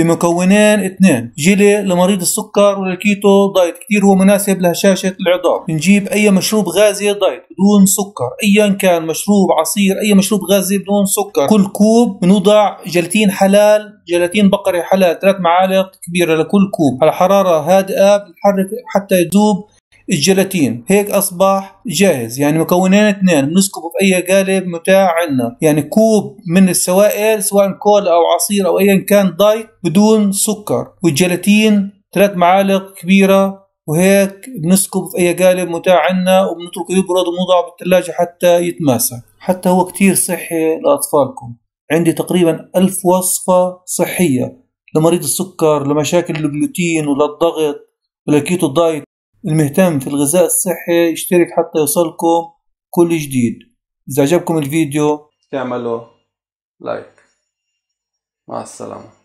بمكونين اثنين جيلي لمريض السكر وللكيتو دايت كتير هو مناسب لهشاشة العظام نجيب أي مشروب غازي دايت بدون سكر أيا كان مشروب عصير أي مشروب غازي بدون سكر كل كوب بنوضع جلاتين حلال جلاتين بقري حلال ثلاث معالق كبيرة لكل كوب على حرارة هادئة بنحرك حتى يذوب الجيلاتين هيك اصبح جاهز يعني مكونين اثنين بنسكبه في اي قالب متاع عندنا يعني كوب من السوائل سواء كولا او عصير او ايا كان دايت بدون سكر والجيلاتين ثلاث معالق كبيره وهيك بنسكب في اي قالب متاع عنا وبنتركه يبرد وبنوضعه بالثلاجه حتى يتماسك حتى هو كتير صحي لاطفالكم عندي تقريبا ألف وصفة صحية لمريض السكر لمشاكل الجلوتين وللضغط ولكيتو دايت المهتم في الغذاء الصحي يشترك حتى يوصلكم كل جديد إذا عجبكم الفيديو تعملوا لايك مع السلامة